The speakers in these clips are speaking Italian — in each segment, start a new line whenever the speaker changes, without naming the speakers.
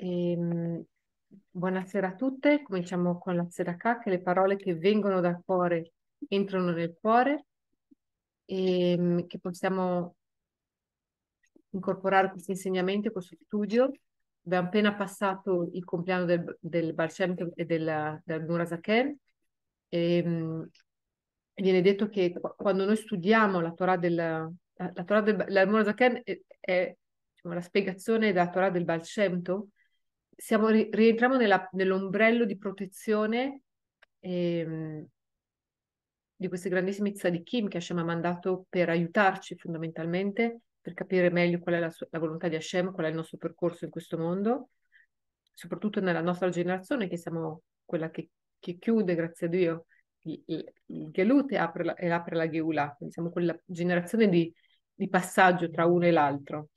E, ehm, buonasera a tutte, cominciamo con la Tzedakah, che le parole che vengono dal cuore entrano nel cuore e ehm, che possiamo incorporare questo insegnamento, questo studio. Abbiamo appena passato il compleanno del, del Barchem e della, della Nurazaker. E, ehm, viene detto che quando noi studiamo la Torah del... La, Torah del la Nurazaker è, è diciamo, la spiegazione della Torah del Balcemto, siamo, rientriamo nella, nell'ombrello di protezione ehm, di queste grandissime tzadikim che Hashem ha mandato per aiutarci fondamentalmente, per capire meglio qual è la, la volontà di Hashem, qual è il nostro percorso in questo mondo, soprattutto nella nostra generazione che siamo quella che, che chiude, grazie a Dio, il, il, il Gelut e apre la, e apre la Geulah, quindi siamo quella generazione di, di passaggio tra uno e l'altro.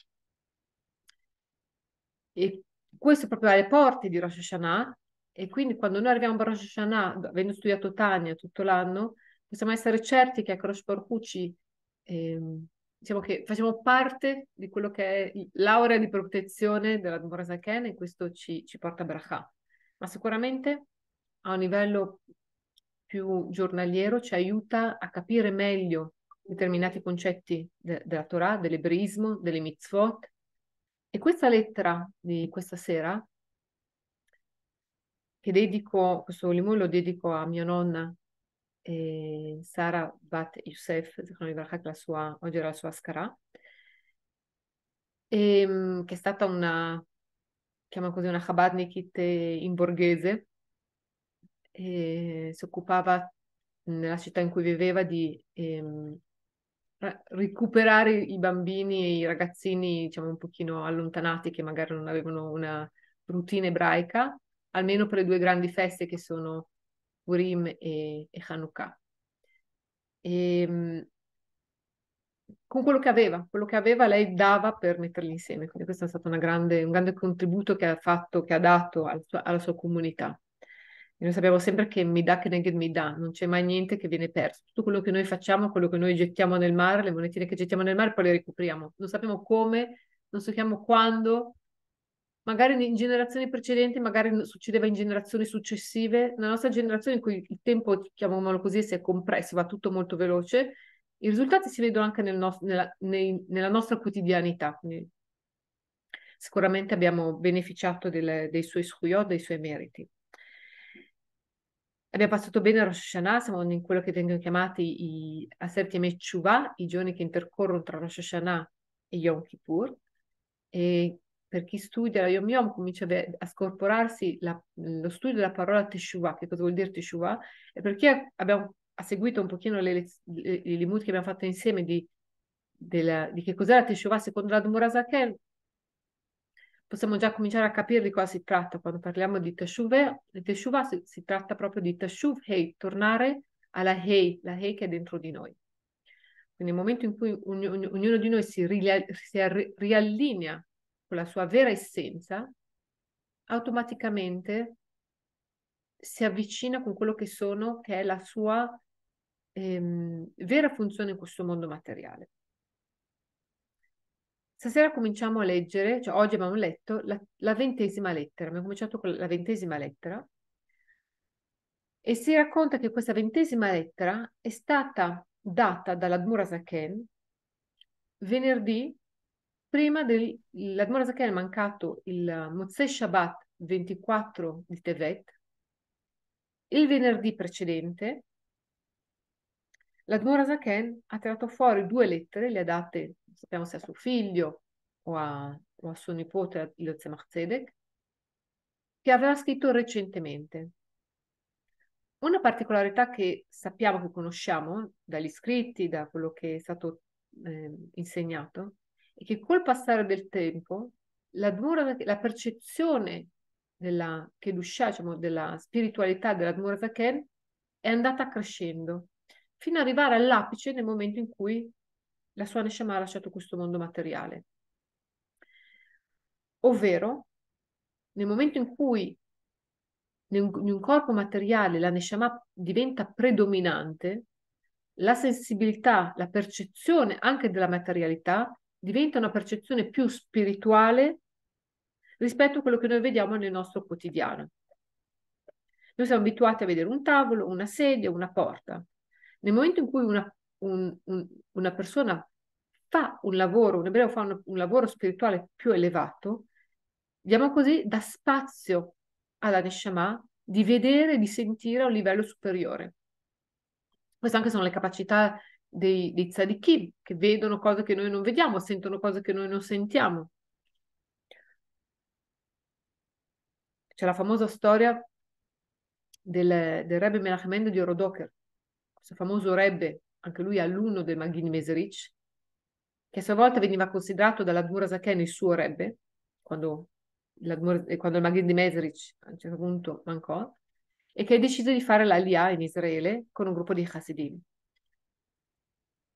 E questo proprio alle porte di Rosh Hashanah e quindi quando noi arriviamo a Rosh Hashanah, avendo studiato Tania tutto l'anno, possiamo essere certi che a Rosh Porcucci eh, diciamo che facciamo parte di quello che è l'aurea di protezione della Dmora Zaken e questo ci, ci porta a Bracha. Ma sicuramente a un livello più giornaliero ci aiuta a capire meglio determinati concetti de- della Torah, dell'ebreismo, delle mitzvot, e questa lettera di questa sera, che dedico, questo limone lo dedico a mia nonna eh, Sara Bat Youssef, la sua, oggi era la sua Ascara, e, ehm, che è stata una, chiama così, una Chabadnikit in borghese, si occupava nella città in cui viveva di... Eh, recuperare i bambini e i ragazzini, diciamo, un pochino allontanati che magari non avevano una routine ebraica, almeno per le due grandi feste che sono Purim e, e Hanukkah. E, ehm, con quello che aveva, quello che aveva lei dava per metterli insieme, quindi questo è stato grande, un grande contributo che ha fatto, che ha dato alla alla sua comunità noi sappiamo sempre che mi dà che neanche mi dà, non c'è mai niente che viene perso. Tutto quello che noi facciamo, quello che noi gettiamo nel mare, le monetine che gettiamo nel mare, poi le recuperiamo. Non sappiamo come, non sappiamo quando. Magari in generazioni precedenti, magari succedeva in generazioni successive. Nella nostra generazione in cui il tempo, chiamiamolo così, si è compresso, va tutto molto veloce, i risultati si vedono anche nel no- nella, nei, nella, nostra quotidianità. Quindi sicuramente abbiamo beneficiato delle, dei suoi scuio, dei suoi meriti. Abbiamo passato bene Rosh Hashanah, siamo in quello che vengono chiamati i Aserti Mechuvah, i giorni che intercorrono tra Rosh Hashanah e Yom Kippur. E per chi studia Yom Yom comincia a scorporarsi la, lo studio della parola Teshuvah, che cosa vuol dire Teshuvah? E per chi ha, abbiamo, ha seguito un pochino le, le, i limud che abbiamo fatto insieme di, della, di che cos'è la Teshuvah secondo la Dumura Zakel, possiamo già cominciare a capire di cosa si tratta quando parliamo di teshuvah. Di si, si, tratta proprio di teshuv hei, tornare alla hei, la hei che è dentro di noi. Quindi nel momento in cui ogn- ogn- ognuno di noi si, ri- si riallinea con la sua vera essenza, automaticamente si avvicina con quello che sono, che è la sua ehm, vera funzione in questo mondo materiale. Stasera cominciamo a leggere, cioè oggi abbiamo letto la, la ventesima lettera, abbiamo cominciato con la ventesima lettera e si racconta che questa ventesima lettera è stata data dall'Admura Zaken venerdì prima dell'Admura Zaken è mancato il Mozzei Shabbat 24 di Tevet, il venerdì precedente l'Admura Zaken ha tirato fuori due lettere, le ha date sappiamo se a suo figlio o a, o a suo nipote, lo Tzemach Tzedek, che aveva scritto recentemente. Una particolarità che sappiamo, che conosciamo dagli scritti, da quello che è stato eh, insegnato, è che col passare del tempo la, la percezione della Kedusha, diciamo, della spiritualità della Dmura Zaken, è andata crescendo, fino ad arrivare all'apice nel momento in cui la sua Neshama ha lasciato questo mondo materiale. Ovvero, nel momento in cui in un corpo materiale la Neshama diventa predominante, la sensibilità, la percezione anche della materialità diventa una percezione più spirituale rispetto a quello che noi vediamo nel nostro quotidiano. Noi siamo abituati a vedere un tavolo, una sedia, una porta. Nel momento in cui una un, un, una persona fa un lavoro, un ebreo fa un, un lavoro spirituale più elevato, diamo così da spazio alla Neshama di vedere, e di sentire a un livello superiore. Queste anche sono le capacità dei, dei tzadikim, che vedono cose che noi non vediamo, sentono cose che noi non sentiamo. C'è la famosa storia del, del Rebbe Menachem di Orodoker, questo famoso Rebbe anche lui alunno del Maghini Meserich, che a sua volta veniva considerato dall'Admura Zaken il suo rebbe, quando, eh, quando il Maghini Meserich a un certo punto mancò, e che decise di fare l'Aliyah in Israele con un gruppo di Hasidim.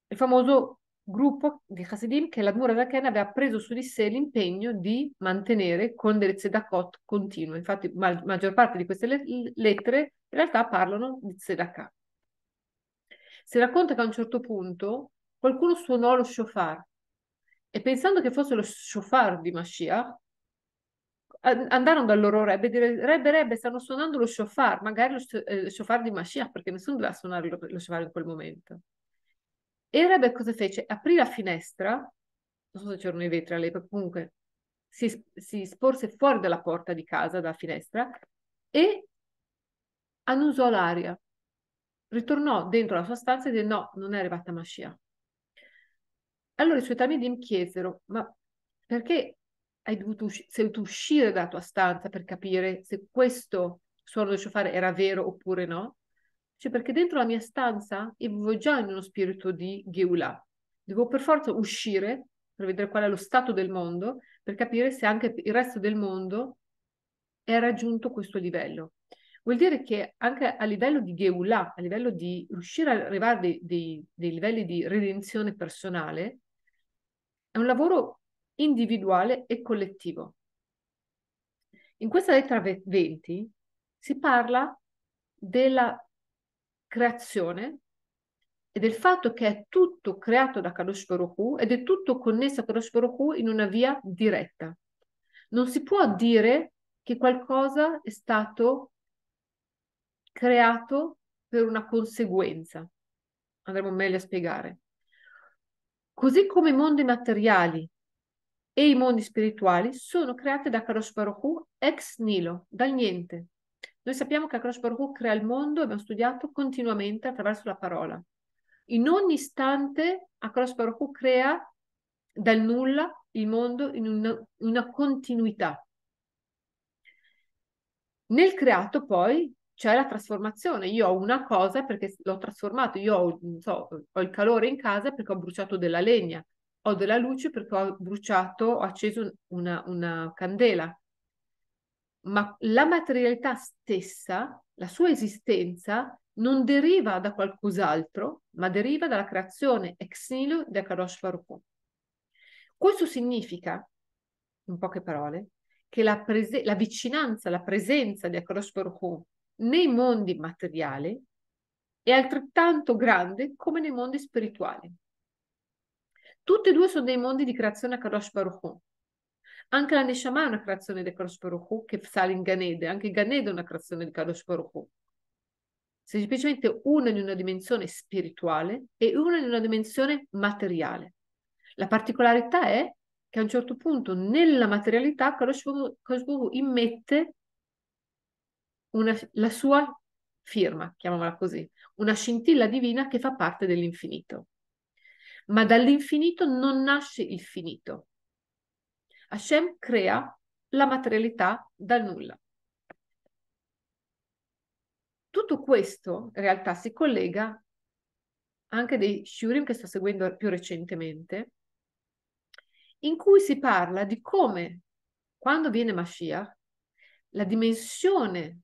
Il famoso gruppo di Hasidim che l'Admura Zaken aveva preso su di sé l'impegno di mantenere con delle tzedakot continue. Infatti, la ma- maggior parte di queste le- lettere in realtà parlano di tzedakah. Si racconta che a un certo punto qualcuno suonò lo shofar e pensando che fosse lo shofar di Mashiach, andarono dal loro rebbe e dire Rebbe, Rebbe, stanno suonando lo shofar, magari lo eh, shofar di Mashiach, perché nessuno doveva suonare lo, lo shofar in quel momento. E il Rebbe cosa fece? Aprì la finestra, non so se c'erano i vetri all'epoca, comunque si, si sporse fuori dalla porta di casa, dalla finestra, e annusò l'aria ritornò dentro la sua stanza e disse no, non è arrivata Mashiach. Allora i suoi tamidim chiesero, ma perché hai dovuto usci- sei dovuto uscire dalla tua stanza per capire se questo suono del shofar era vero oppure no? Cioè perché dentro la mia stanza io vivo già in uno spirito di Geulah. Devo per forza uscire per vedere qual è lo stato del mondo, per capire se anche il resto del mondo è raggiunto questo livello. Vuol dire che anche a livello di Geulah, a livello di riuscire ad arrivare dei, dei, dei livelli di redenzione personale, è un lavoro individuale e collettivo. In questa lettera 20 si parla della creazione e del fatto che è tutto creato da Kadosh Baruch Hu ed è tutto connesso a Kadosh Baruch Hu in una via diretta. Non si può dire che qualcosa è stato creato per una conseguenza. Andremo meglio a spiegare. Così come i mondi materiali e i mondi spirituali sono creati da Kadosh Baruch ex nilo, dal niente. Noi sappiamo che Kadosh Baruch crea il mondo, abbiamo studiato continuamente attraverso la parola. In ogni istante Akadosh Baruch crea dal nulla il mondo in una, una continuità. Nel creato poi c'è cioè, la trasformazione. Io ho una cosa perché l'ho trasformato, io ho, so, ho, il calore in casa perché ho bruciato della legna, ho della luce perché ho bruciato, ho acceso una, una candela. Ma la materialità stessa, la sua esistenza, non deriva da qualcos'altro, ma deriva dalla creazione ex nihilo di Akadosh Baruch Questo significa, in poche parole, che la, prese- la vicinanza, la presenza di Akadosh Baruch nei mondi materiali è altrettanto grande come nei mondi spirituali. Tutti e due sono dei mondi di creazione a Kadosh Baruch Hu. Anche la Neshama è una creazione di Kadosh Baruch Hu che sale in Ganede, anche Ganede è una creazione di Kadosh Baruch Hu. Semplicemente una in una dimensione spirituale e una in una dimensione materiale. La particolarità è che a un certo punto nella materialità Kadosh Baruch Hu immette una, la sua firma, chiamiamola così, una scintilla divina che fa parte dell'infinito. Ma dall'infinito non nasce il finito. Hashem crea la materialità dal nulla. Tutto questo in realtà si collega anche dei shurim che sto seguendo più recentemente, in cui si parla di come quando viene Mashiach, la dimensione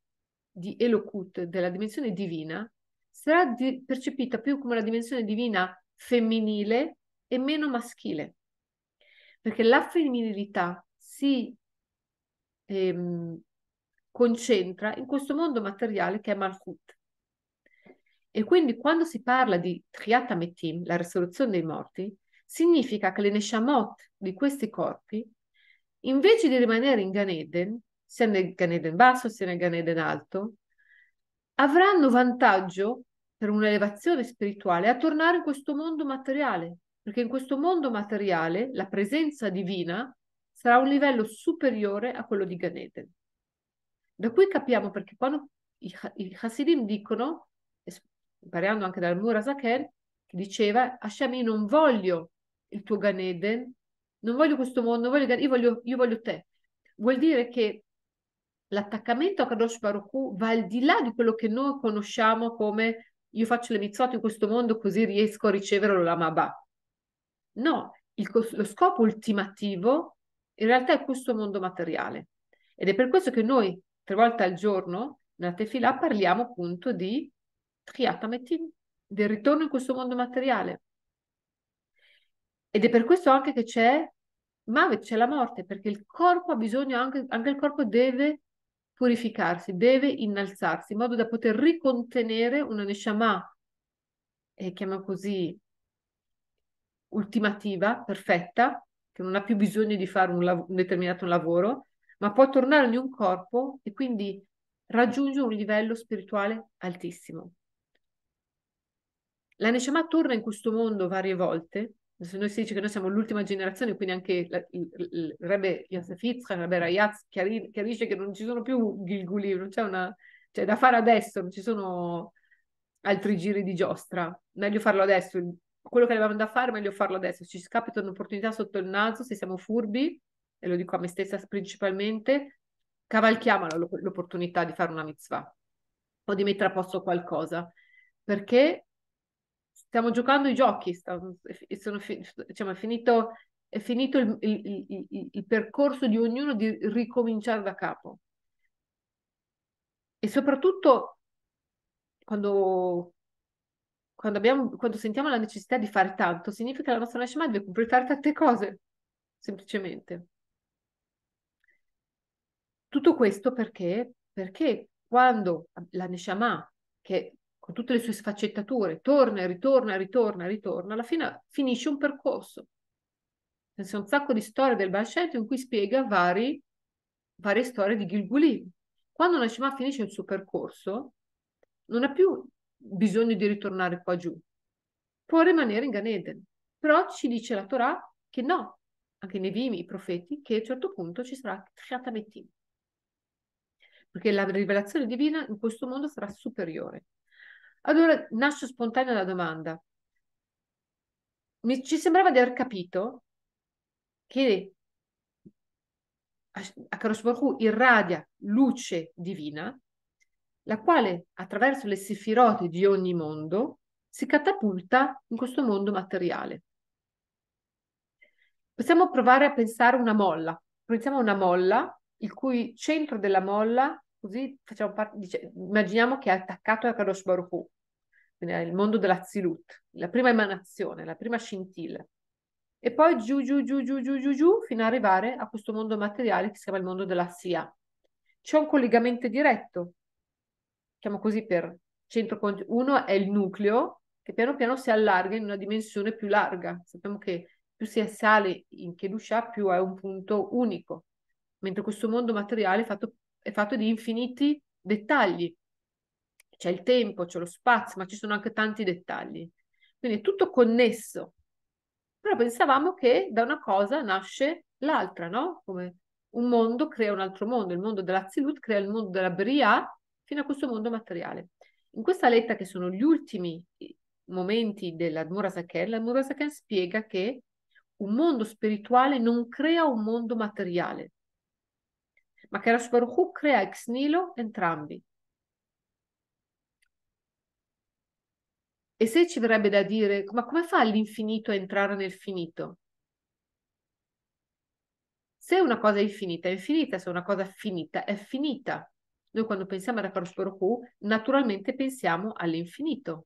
di Elokut, della dimensione divina, sarà di- percepita più come una dimensione divina femminile e meno maschile, perché la femminilità si ehm, concentra in questo mondo materiale che è Malchut. E quindi quando si parla di Triata Metim, la risoluzione dei morti, significa che le Neshamot di questi corpi, invece di rimanere in Gan Eden, sia nel Ganeden basso sia nel Ganeden alto, avranno vantaggio per un'elevazione spirituale a tornare in questo mondo materiale, perché in questo mondo materiale la presenza divina sarà a un livello superiore a quello di Ganeden. Da qui capiamo perché quando i, i Hasidim dicono, imparando anche dal Murasaker, che diceva, Hashem, io non voglio il tuo Ganeden, non voglio questo mondo, voglio, io, voglio, io voglio te. Vuol dire che l'attaccamento a Kadosh Baruch va al di là di quello che noi conosciamo come io faccio le mitzvot in questo mondo così riesco a ricevere l'Olamabà. No, il, lo scopo ultimativo in realtà è questo mondo materiale. Ed è per questo che noi tre volte al giorno nella tefila, parliamo appunto di triatametim, del ritorno in questo mondo materiale. Ed è per questo anche che c'è Mavet, c'è la morte, perché il corpo ha bisogno, anche, anche il corpo deve purificarsi, deve innalzarsi in modo da poter ricontenere una neshama, eh, chiamiamo così, ultimativa, perfetta, che non ha più bisogno di fare un, lav- un determinato lavoro, ma può tornare in un corpo e quindi raggiunge un livello spirituale altissimo. La Neshama torna in questo mondo varie volte se noi si dice che noi siamo l'ultima generazione, quindi anche la, il, il, Rebbe Yosef il Rebbe Rayaz, chiarisce che non ci sono più Gilgulim, non c'è una... cioè da fare adesso, non ci sono altri giri di giostra, meglio farlo adesso, quello che avevamo da fare meglio farlo adesso, ci scappa un'opportunità sotto il naso se siamo furbi, e lo dico a me stessa principalmente, cavalchiamo l'opportunità di fare una mitzvah o di mettere a posto qualcosa, perché stiamo giocando i giochi, stiamo, fi, diciamo, è finito, è finito il, il, il, il, percorso di ognuno di ricominciare da capo. E soprattutto quando, quando, abbiamo, quando sentiamo la necessità di fare tanto, significa che la nostra Neshama deve completare tante cose, semplicemente. Tutto questo perché? Perché quando la Neshama, che con tutte le sue sfaccettature, torna e ritorna, e ritorna, e ritorna, alla fine finisce un percorso. C'è un sacco di storie del Barcento in cui spiega vari, varie storie di Gilguli. Quando una Shema finisce il suo percorso, non ha più bisogno di ritornare qua giù, può rimanere in Ganeden. Però ci dice la Torah che no, anche nei vimi, i profeti, che a un certo punto ci sarà Tchatametim. Perché la rivelazione divina in questo mondo sarà superiore. Allora nasce spontanea la domanda. Mi, ci sembrava di aver capito che Akarosh irradia luce divina, la quale attraverso le sefiroti di ogni mondo si catapulta in questo mondo materiale. Possiamo provare a pensare una molla. Pensiamo a una molla, il cui centro della molla così facciamo parte, dice, immaginiamo che è attaccato a Kadosh Baruch Hu, quindi è il mondo della Zilut, la prima emanazione, la prima scintilla. E poi giù, giù, giù, giù, giù, giù, giù, fino ad arrivare a questo mondo materiale che si chiama il mondo della Sia. C'è un collegamento diretto, diciamo così, per centro. Uno è il nucleo, che piano piano si allarga in una dimensione più larga. Sappiamo che più si sale in Kedusha, più è un punto unico, mentre questo mondo materiale è fatto è fatto di infiniti dettagli. C'è il tempo, c'è lo spazio, ma ci sono anche tanti dettagli. Quindi è tutto connesso. Però pensavamo che da una cosa nasce l'altra, no? Come un mondo crea un altro mondo, il mondo dell'Azilut crea il mondo della Bria fino a questo mondo materiale. In questa letta, che sono gli ultimi momenti della Murasaken, la Murasaken spiega che un mondo spirituale non crea un mondo materiale, ma Karas Baruch Hu crea ex nilo entrambi. E se ci verrebbe da dire, ma come fa l'infinito a entrare nel finito? Se una cosa è infinita, è infinita, se una cosa è finita, è finita. Noi quando pensiamo alla Parosporo Q, naturalmente pensiamo all'infinito.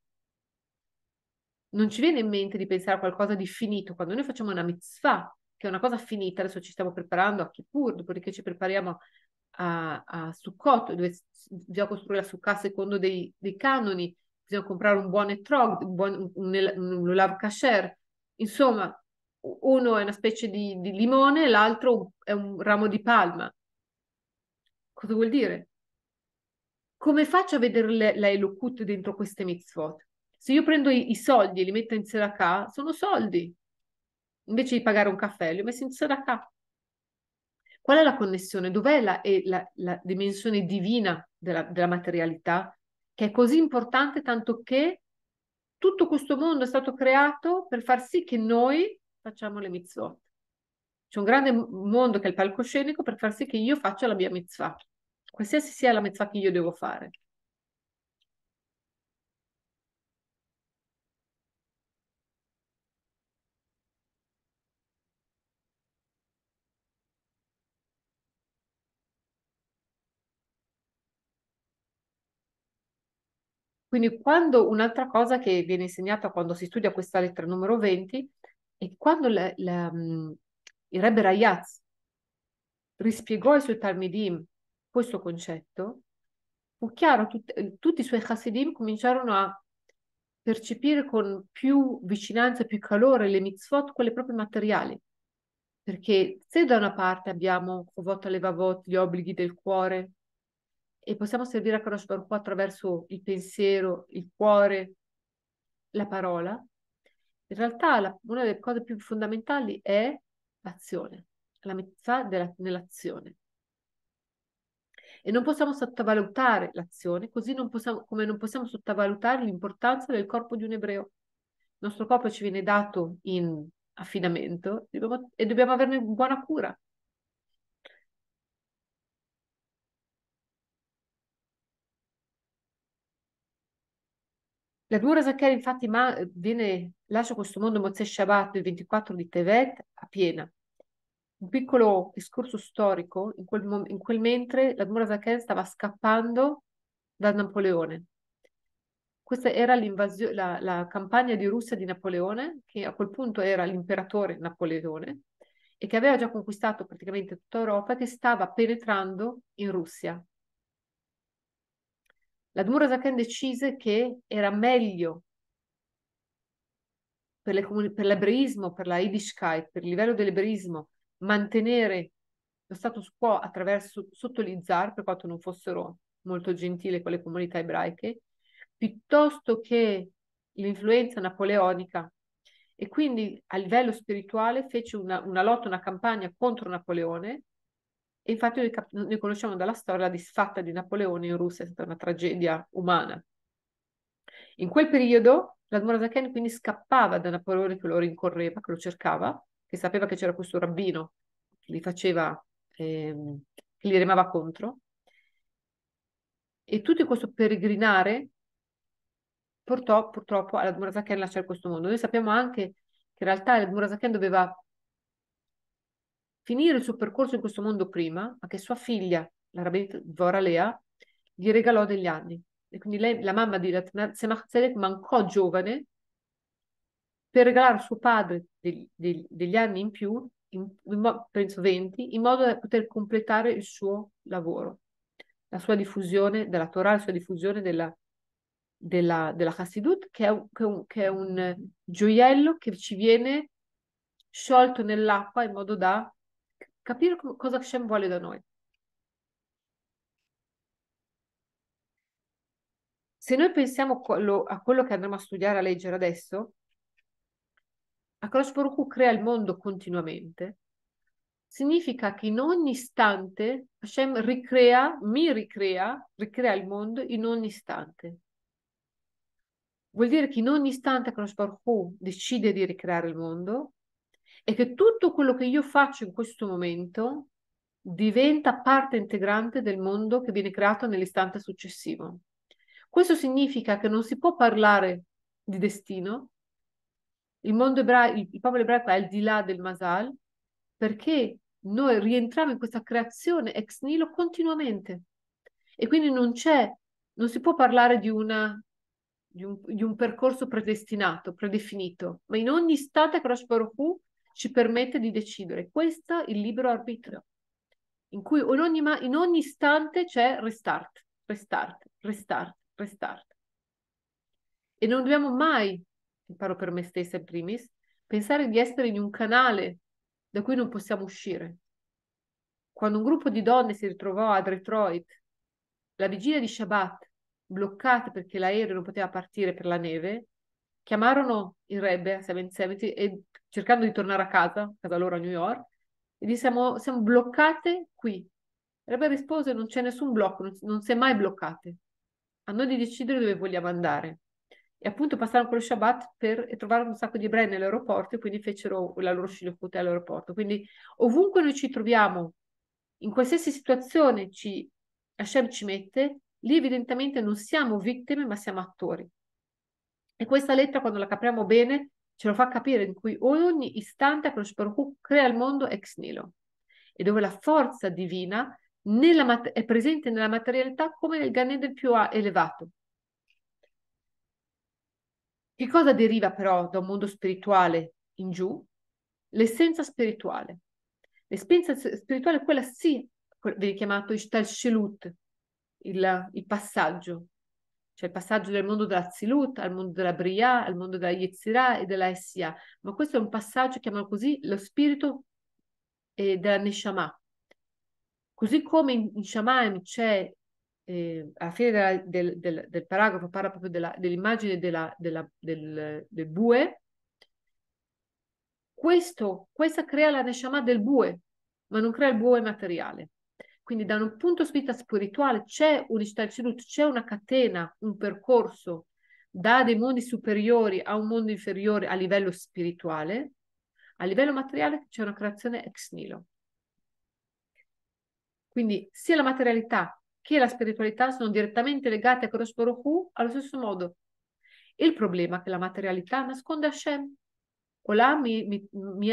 Non ci viene in mente di pensare a qualcosa di finito. Quando noi facciamo una mitzvah, che è una cosa finita, adesso ci stiamo preparando a Kippur, dopodiché ci prepariamo a, a Sukkot, dove bisogna costruire la Sukkah secondo dei, dei, canoni, bisogna comprare un buon etrog, un, buon, un, un lulav kasher, insomma, uno è una specie di, di limone, l'altro è un ramo di palma. Cosa vuol dire? Come faccio a vedere le, la Elokut dentro queste mitzvot? Se io prendo i, i soldi e li metto in Seraka, sono soldi, invece di pagare un caffè, li ho messi in sadaka. Qual è la connessione? Dov'è la, eh, la, la dimensione divina della, della materialità che è così importante tanto che tutto questo mondo è stato creato per far sì che noi facciamo le mitzvot. C'è un grande mondo che è il palcoscenico per far sì che io faccia la mia mitzvah, qualsiasi sia la mitzvah che io devo fare. Quindi quando un'altra cosa che viene insegnata quando si studia questa lettera numero 20 è che quando la, la, mm, il Rebbe Rayaz rispiegò ai suoi Talmidim questo concetto, fu chiaro, tut, eh, tutti i suoi Hasidim cominciarono a percepire con più vicinanza, più calore le mitzvot, quelle proprie materiali. Perché se da una parte abbiamo Kovot Levavot, gli obblighi del cuore, e possiamo servire a conoscere un po' attraverso il pensiero, il cuore, la parola, in realtà la, una delle cose più fondamentali è l'azione, la metà della, nell'azione. E non possiamo sottovalutare l'azione, così non possiamo, come non possiamo sottovalutare l'importanza del corpo di un ebreo. Il nostro corpo ci viene dato in affidamento e dobbiamo averne buona cura. La dura Zacchera infatti ma- eh, viene, lascia questo mondo Mozè Shabbat il 24 di Tevet a piena. Un piccolo discorso storico, in quel, in quel mentre la dura Zacchera stava scappando da Napoleone. Questa era la, la campagna di Russia di Napoleone, che a quel punto era l'imperatore Napoleone, e che aveva già conquistato praticamente tutta Europa, che stava penetrando in Russia. La Dmurasaken decise che era meglio per, comuni- per l'ebreismo, per la Yiddishkeit, per il livello dell'ebreismo, mantenere lo status quo attraverso sotto zar, per quanto non fossero molto gentili con le comunità ebraiche, piuttosto che l'influenza napoleonica. E quindi a livello spirituale fece una, una lotta, una campagna contro Napoleone, infatti noi, cap- noi conosciamo dalla storia la disfatta di Napoleone in Russia, è stata una tragedia umana. In quel periodo l'Admorazaken quindi scappava da Napoleone che lo rincorreva, che lo cercava, che sapeva che c'era questo rabbino che li faceva, ehm, che li remava contro. E tutto questo peregrinare portò purtroppo all'Admorazaken a lasciare questo mondo. Noi sappiamo anche che in realtà l'Admorazaken doveva finire il suo percorso in questo mondo prima, ma che sua figlia, la rabbinita Voralea, gli regalò degli anni. E quindi lei, la mamma di Tzemach Tzedek mancò giovane per regalare a suo padre degli, degli, degli anni in più, in, in, penso 20, in modo da poter completare il suo lavoro, la sua diffusione della Torah, la sua diffusione della, della, della Hasidut, che è, un, che, è un, che è un gioiello che ci viene sciolto nell'acqua in modo da capire cosa Hashem vuole da noi. Se noi pensiamo a quello che andremo a studiare, a leggere adesso, Akadosh Baruch Hu crea il mondo continuamente, significa che in ogni istante Hashem ricrea, mi ricrea, ricrea il mondo in ogni istante. Vuol dire che in ogni istante Akadosh Baruch Hu decide di ricreare il mondo è che tutto quello che io faccio in questo momento diventa parte integrante del mondo che viene creato nell'istante successivo. Questo significa che non si può parlare di destino. Il, mondo ebraico, il, il popolo ebraico è al di là del Masal perché noi rientriamo in questa creazione ex nilo continuamente e quindi non c'è, non si può parlare di, una, di, un, di un, percorso predestinato, predefinito, ma in ogni istante Crosh Baruch ci permette di decidere. Questo è il libero arbitrio, in cui in ogni, in ogni istante c'è restart, restart, restart, restart. E non dobbiamo mai, imparo per me stessa in primis, pensare di essere in un canale da cui non possiamo uscire. Quando un gruppo di donne si ritrovò a Detroit la vigilia di Shabbat, bloccata perché l'aereo non poteva partire per la neve, chiamarono il Rebbe a 770 e cercando di tornare a casa, a casa loro a New York, e gli siamo, siamo bloccate qui. E Rebecca rispose, non c'è nessun blocco, non, non si è mai bloccate. A noi di decidere dove vogliamo andare. E appunto passarono quello Shabbat per, trovare un sacco di ebrei nell'aeroporto e quindi fecero la loro scilicutà all'aeroporto. Quindi ovunque noi ci troviamo, in qualsiasi situazione ci, Hashem ci mette, lì evidentemente non siamo vittime ma siamo attori. E questa lettera quando la capriamo bene ce lo fa capire in cui ogni istante Akadosh Baruch crea il mondo ex nilo e dove la forza divina mat- è presente nella materialità come nel Ganeden più elevato. Che cosa deriva però da un mondo spirituale in giù? L'essenza spirituale. L'essenza spirituale, quella sì, viene chiamato Ishtal Shelut, il, il passaggio, cioè il passaggio dal mondo della Zilut al mondo della Briah, al mondo della Yetzirah e della Essia, ma questo è un passaggio, chiamiamolo così, lo spirito eh, della Neshama. Così come in, in Shaman c'è, eh, alla fine della, del, del, del, paragrafo parla proprio della, dell'immagine della, della, del, del, bue, questo, questa crea la Neshama del bue, ma non crea il bue materiale. Quindi da un punto di vista spirituale c'è un'icità di ceduto, c'è una catena, un percorso da dei mondi superiori a un mondo inferiore a livello spirituale, a livello materiale c'è una creazione ex nilo. Quindi sia la materialità che la spiritualità sono direttamente legate a Kadosh Baruch allo stesso modo. Il problema è che la materialità nasconde Hashem. Olam mi, mi, mi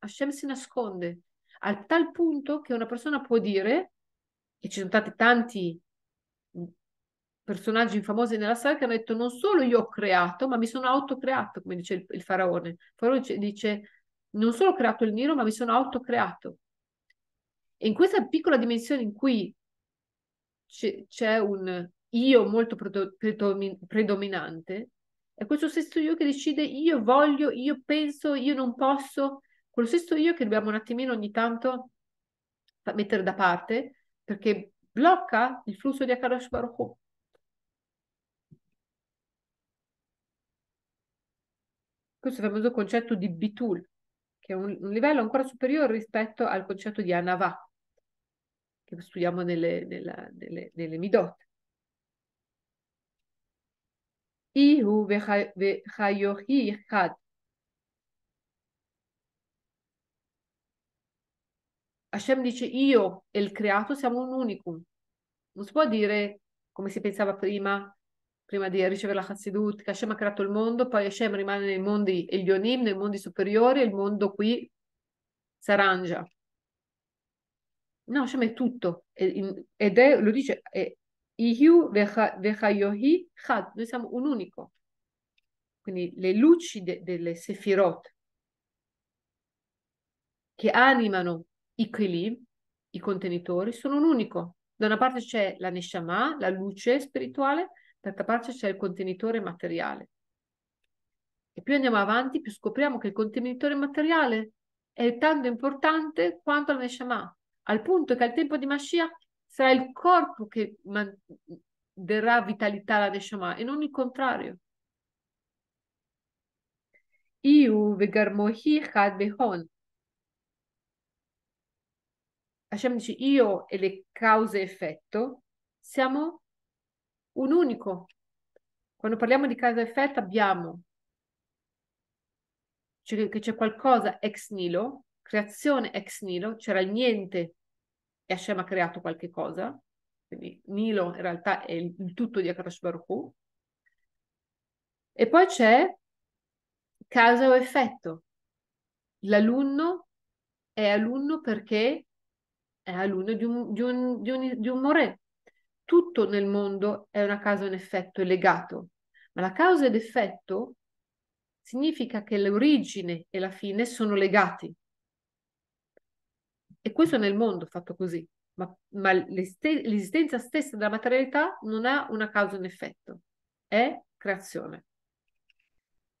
Hashem si nasconde a tal punto che una persona può dire, e ci sono stati tanti personaggi famosi nella storia che hanno detto non solo io ho creato, ma mi sono autocreato, come dice il, il faraone. Il faraone dice non solo ho creato il Nilo, ma mi sono autocreato. E in questa piccola dimensione in cui c'è, c'è un io molto predominante, è questo stesso io che decide io voglio, io penso, io non posso, quello stesso io che dobbiamo un attimino ogni tanto mettere da parte perché blocca il flusso di Akadosh Baruch Hu. Questo famoso concetto di Bitul, che è un, un livello ancora superiore rispetto al concetto di Anava, che studiamo nelle, nella, nelle, nelle Midot. Ihu vechayohi chad Hashem dice io e il creato siamo un unicum. Non si può dire come si pensava prima, prima di ricevere la Hassidut, che Hashem ha creato il mondo, poi Hashem rimane nei mondi Elionim, nei mondi superiori, e il mondo qui s'arrangia. No, Hashem è tutto. Ed è, lo dice, è noi siamo un unico. Quindi le luci de, delle Sefirot che animano i kelim, i contenitori, sono un unico. Da una parte c'è la neshama, la luce spirituale, dall'altra parte c'è il contenitore materiale. E più andiamo avanti, più scopriamo che il contenitore materiale è tanto importante quanto la neshama, al punto che al tempo di Mashiach sarà il corpo che man- darà vitalità alla neshama e non il contrario. Iu vegarmohi chad behon Hashem dice io e le cause-effetto siamo un unico. Quando parliamo di causa-effetto abbiamo cioè che c'è qualcosa ex nilo, creazione ex nilo, c'era il niente e Hashem ha creato qualche cosa, quindi Nilo in realtà è il tutto di Akash Baruch Hu. E poi c'è causa o effetto. L'alunno è alunno perché è alunno di un, di, un, di, un, di un morè. Tutto nel mondo è una causa e un effetto, è legato, ma la causa ed effetto significa che l'origine e la fine sono legati. E questo nel mondo fatto così, ma, ma l'esistenza stessa della materialità non ha una causa e un effetto, è creazione.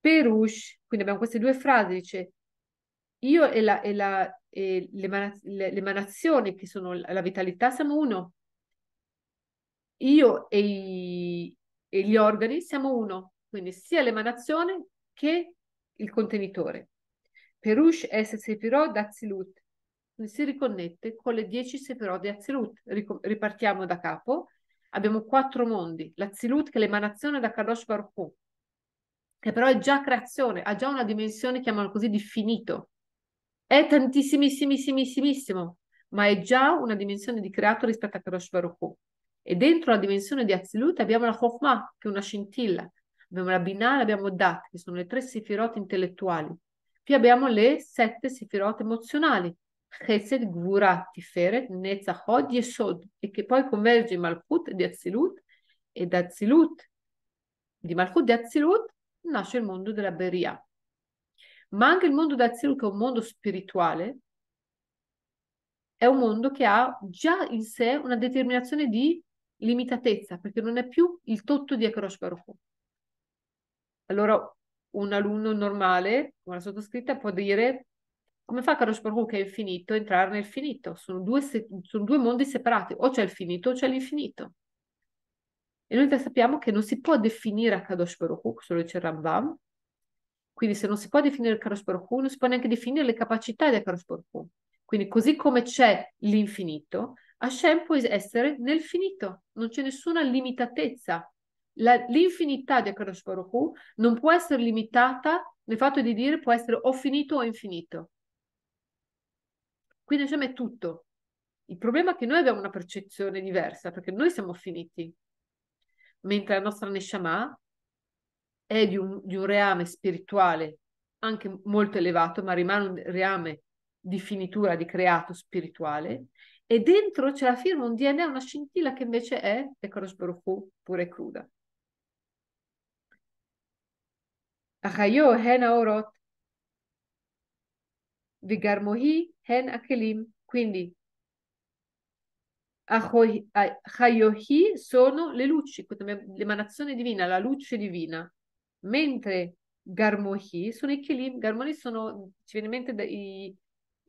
Perush, quindi abbiamo queste due frasi, dice io e, la, e, la, e l'emanaz- l'emanazione, che sono la vitalità, siamo uno. Io e, i, e gli organi siamo uno, quindi sia l'emanazione che il contenitore. Perush es Sefirot d'Azilut, si riconnette con le 10 Sefirot di Azilut. Ripartiamo da capo, abbiamo quattro mondi, l'Azilut che è l'emanazione da Kadosh Baruch Hu, che però è già creazione, ha già una dimensione, chiamano così, di finito. È tantissimissimissimissimo, ma è già una dimensione di creato rispetto a Kadosh Baruch Hu. E dentro la dimensione di Azilut abbiamo la Chokhmah, che è una scintilla. Abbiamo la Binah, abbiamo Dat, che sono le tre sefirot intellettuali. Qui abbiamo le sette sefirot emozionali. Chesed, Gvura, Tiferet, Netzachod, Yesod, e che poi converge in Malkut di Azilut, e da Azilut, di Malkut di Azilut, nasce il mondo della Beria ma anche il mondo del che è un mondo spirituale, è un mondo che ha già in sé una determinazione di limitatezza, perché non è più il totto di Akarosh Baruch Allora un alunno normale, una sottoscritta, può dire come fa Akarosh Baruch che è infinito, entrare nel finito? Sono due, se- sono due mondi separati, o c'è il finito o c'è l'infinito. E noi sappiamo che non si può definire Akadosh Baruch Hu, solo dice Rambam, quindi se non si può definire il Karosporhu, non si può neanche definire le capacità del Karosporhu. Quindi così come c'è l'infinito, Hashem può essere nel finito, non c'è nessuna limitatezza. La, l'infinità di Akadosh Baruch non può essere limitata nel fatto di dire può essere o finito o infinito. Quindi Hashem è tutto. Il problema è che noi abbiamo una percezione diversa, perché noi siamo finiti, mentre la nostra Neshama è di un, di un reame spirituale anche molto elevato, ma rimane un reame di finitura, di creato spirituale, e dentro c'è la firma, un DNA, una scintilla che invece è Ecoros Baruchu, pure cruda. Achayo hen aorot, vigarmohi hen akelim, quindi Achayohi sono le luci, l'emanazione divina, la luce divina, mentre garmohi sono i kelim, garmoni sono, ci viene in mente i,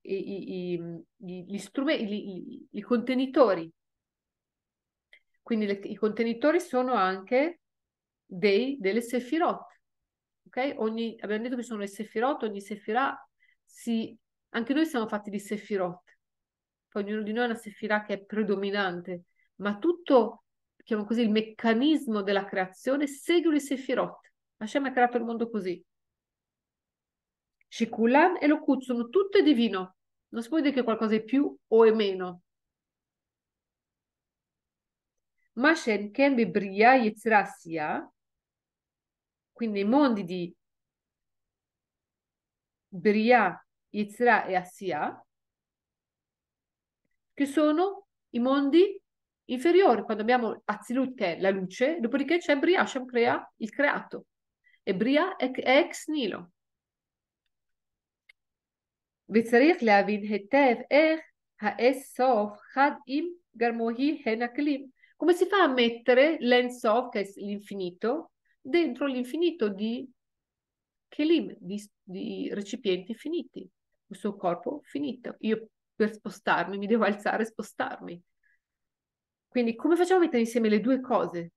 i, i, gli strumenti, i contenitori. Quindi le, i contenitori sono anche dei, delle sefirot. Okay? Ogni, abbiamo detto che sono le sefirot, ogni sefirah si... Anche noi siamo fatti di sefirot. ognuno di noi ha una sefirah che è predominante, ma tutto, diciamo così, il meccanismo della creazione segue le sefirot. Hashem ha creato il mondo così. Shikulam e Lokut sono tutte divino. Non si può dire che qualcosa è più o è meno. Mashen Ken Bebria Yetzrasia, quindi i mondi di Bria, Yetzra e Assia, che sono i mondi inferiori, quando abbiamo Azilut che è la luce, dopodiché c'è Bria, Hashem crea il creato. بریه اکس نيلو וצריך להבין היטב איך האס-סוף חד עם גרמוהי הן הכלים. Come si fa a mettere l'en-sof, che è l'infinito, dentro l'infinito di kelim, di, di recipienti finiti, il suo corpo finito. Io per spostarmi mi devo alzare e spostarmi. Quindi come facciamo a mettere insieme le due cose?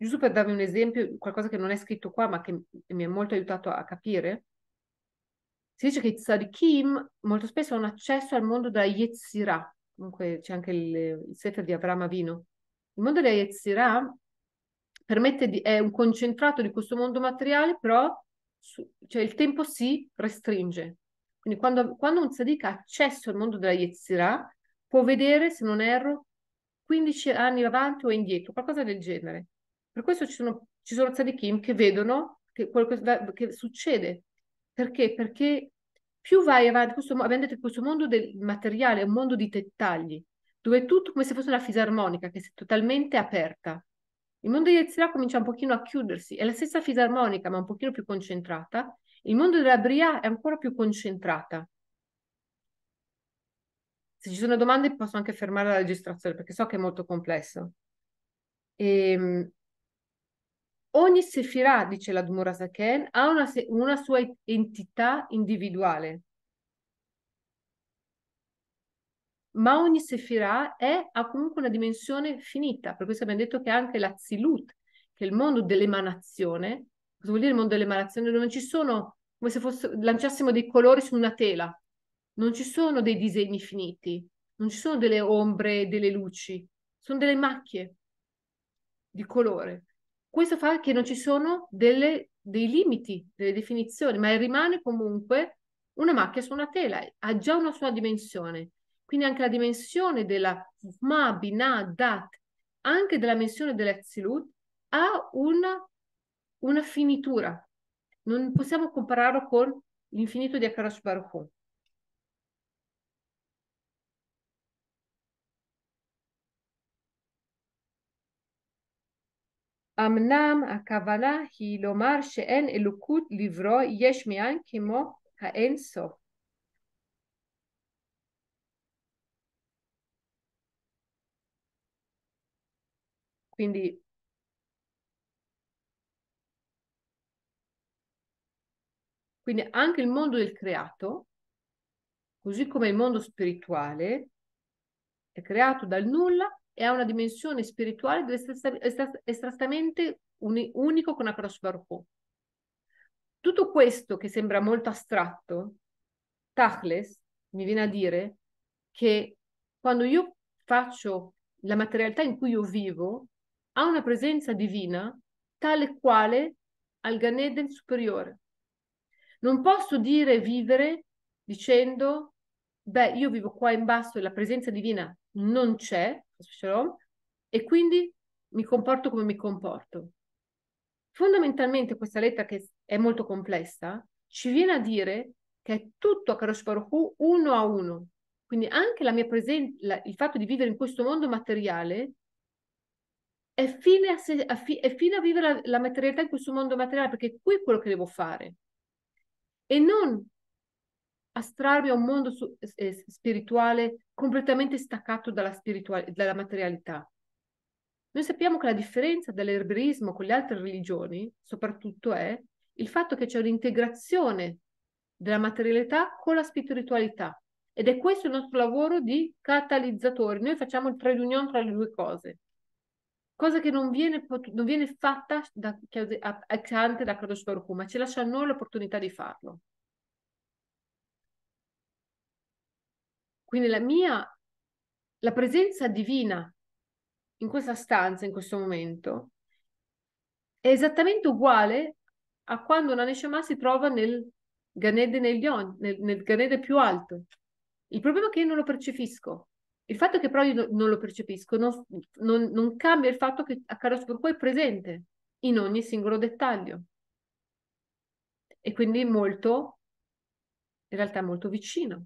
giusto per darvi un esempio, qualcosa che non è scritto qua, ma che mi ha molto aiutato a capire, si dice che i tzadikim molto spesso hanno accesso al mondo della Yetzirah, comunque c'è anche il, il Sefer di Abramo Avino. Il mondo della Yetzirah permette di, è un concentrato di questo mondo materiale, però su, cioè il tempo si restringe. Quindi quando, quando un tzadik ha accesso al mondo della Yetzirah, può vedere, se non erro, 15 anni avanti o indietro, qualcosa del genere. Per questo ci sono, ci sono tzadikim che vedono che quello che, succede. Perché? Perché più vai avanti, questo, abbiamo detto che questo mondo del materiale è un mondo di dettagli, dove è tutto come se fosse una fisarmonica che è totalmente aperta. Il mondo di Yetzirah comincia un pochino a chiudersi, è la stessa fisarmonica ma un pochino più concentrata. Il mondo della Bria è ancora più concentrata. Se ci sono domande posso anche fermare la registrazione perché so che è molto complesso. E, ehm, Ogni sefirah, dice l'Admura Saken, ha una, una sua entità individuale, ma ogni sefirah è, ha comunque una dimensione finita. Per questo abbiamo detto che anche la Zilut, che è il mondo dell'emanazione, cosa vuol dire il mondo dell'emanazione? Non ci sono, come se fosse, lanciassimo dei colori su una tela, non ci sono dei disegni finiti, non ci sono delle ombre, delle luci, sono delle macchie di colore. Questo fa che non ci sono delle, dei limiti, delle definizioni, ma rimane comunque una macchia su una tela, ha già una sua dimensione. Quindi anche la dimensione della ma, bina, dat, anche della dimensione dell'Ezilut, ha una, una finitura. Non possiamo compararlo con l'infinito di Akarash Baruch אמנם הכוונה היא לומר שאין אלוקות לברוא יש מאין כמו האין סוף. Quindi Quindi anche il mondo del creato, così come il mondo spirituale, è creato dal nulla e ha una dimensione spirituale dell'estrastamente uni- unico con Akadosh Baruch Tutto questo che sembra molto astratto, Tachles mi viene a dire che quando io faccio la materialità in cui io vivo, ha una presenza divina tale quale al Ganeden superiore. Non posso dire vivere dicendo, beh, io vivo qua in basso e la presenza divina non c'è, e quindi mi comporto come mi comporto. Fondamentalmente questa lettera, che è molto complessa, ci viene a dire che è tutto a Kadosh uno a uno. Quindi anche la mia presenza, il fatto di vivere in questo mondo materiale è fine a, se, a fi, è fine a vivere la, la materialità in questo mondo materiale, perché qui è quello che devo fare. E non astrarmi a un mondo su- eh, spirituale completamente staccato dalla, dalla materialità. Noi sappiamo che la differenza dell'erberismo con le altre religioni, soprattutto, è il fatto che c'è un'integrazione della materialità con la spiritualità. Ed è questo il nostro lavoro di catalizzatore. Noi facciamo il trade union tra le due cose, cosa che non viene, non viene fatta da, ex ante da Kadosh ma ci lascia a noi l'opportunità di farlo. Quindi la mia, la presenza divina in questa stanza, in questo momento, è esattamente uguale a quando una Neshama si trova nel Ganede Nelion, nel, nel Ganede più alto. Il problema è che io non lo percepisco. Il fatto che però io non lo percepisco non, non, non cambia il fatto che Akarosh Baruch è presente in ogni singolo dettaglio. E quindi molto, in realtà molto vicino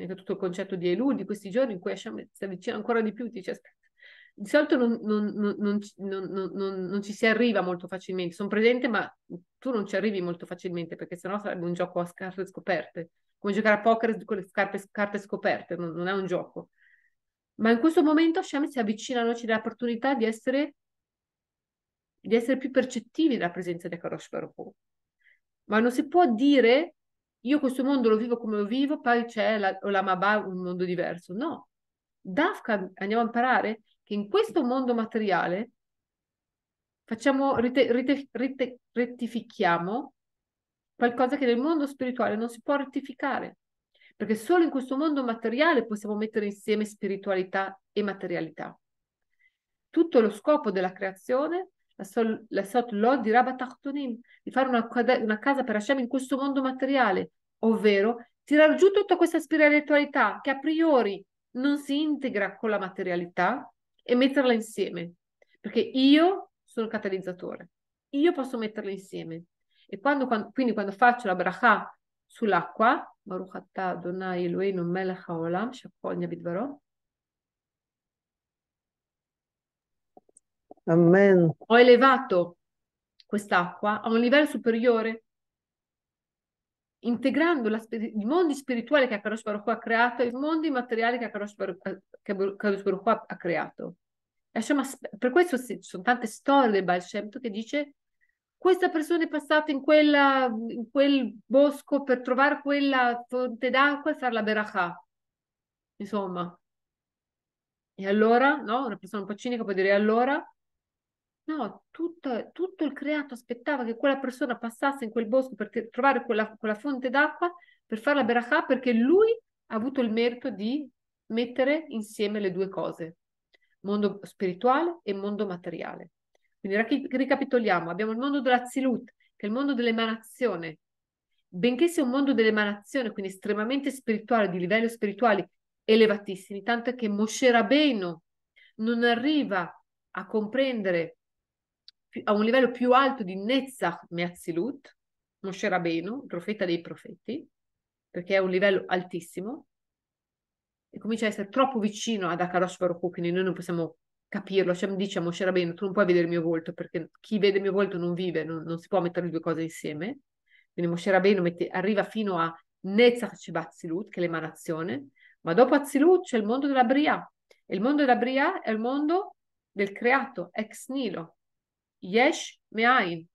anche tutto il concetto di Elul di questi giorni in cui Hashem si avvicina ancora di più, dice aspetta. Di solito non, non, non, non, ci si arriva molto facilmente, sono presente ma tu non ci arrivi molto facilmente perché sennò sarebbe un gioco a scarpe scoperte, come giocare a poker con le scarpe, carte scoperte, non, è un gioco. Ma in questo momento Hashem si avvicina a noi, ci dà l'opportunità di essere, di essere più percettivi della presenza di Akarosh Baruch ma non si può dire io questo mondo lo vivo come lo vivo, poi c'è la, la Mabà, un mondo diverso. No, Dafka andiamo a imparare che in questo mondo materiale facciamo, rite, rite, rite, rettifichiamo qualcosa che nel mondo spirituale non si può rettificare, perché solo in questo mondo materiale possiamo mettere insieme spiritualità e materialità. Tutto lo scopo della creazione Lassot Lod di Rabba di fare una, una casa per Hashem in questo mondo materiale, ovvero tirare giù tutta questa spiritualità che a priori non si integra con la materialità e metterla insieme, perché io sono catalizzatore, io posso metterla insieme. E quando, quando, quindi quando faccio la bracha sull'acqua, Baruch atah Adonai Eloheinu melech haolam, shakol Amen. Ho elevato quest'acqua a un livello superiore, integrando la, i mondi spirituali che Akadosh Baruch ha creato e i mondi materiali che Akadosh Baruch eh, ha creato. Per questo ci sono tante storie del Baal che dice questa persona è passata in, quella, in, quel bosco per trovare quella fonte d'acqua e farla la berachà. Insomma. E allora, no? Una persona un po' cinica può dire allora No, tutto, tutto, il creato aspettava che quella persona passasse in quel bosco per trovare quella, quella, fonte d'acqua per fare la berachà perché lui ha avuto il merito di mettere insieme le due cose, mondo spirituale e mondo materiale. Quindi ricapitoliamo, abbiamo il mondo della Zilut, che è il mondo dell'emanazione. Benché sia un mondo dell'emanazione, quindi estremamente spirituale, di livelli spirituali elevatissimi, tanto che Moshe Rabbeinu non arriva a comprendere a un livello più alto di Netzach Meazilut, Moshe Rabenu, profeta dei profeti, perché è un livello altissimo, e comincia a essere troppo vicino ad Akarosh Baruch quindi noi non possiamo capirlo. Hashem dice a Moshe Rabenu, tu non puoi vedere il mio volto, perché chi vede il mio volto non vive, non, non si può mettere le due cose insieme. Quindi Moshe Rabenu mette, arriva fino a Netzach Shebatzilut, che è l'emanazione, ma dopo Azilut c'è il mondo della Bria, e il mondo della Bria è il mondo del creato, ex Nilo, Yesh Me'ain.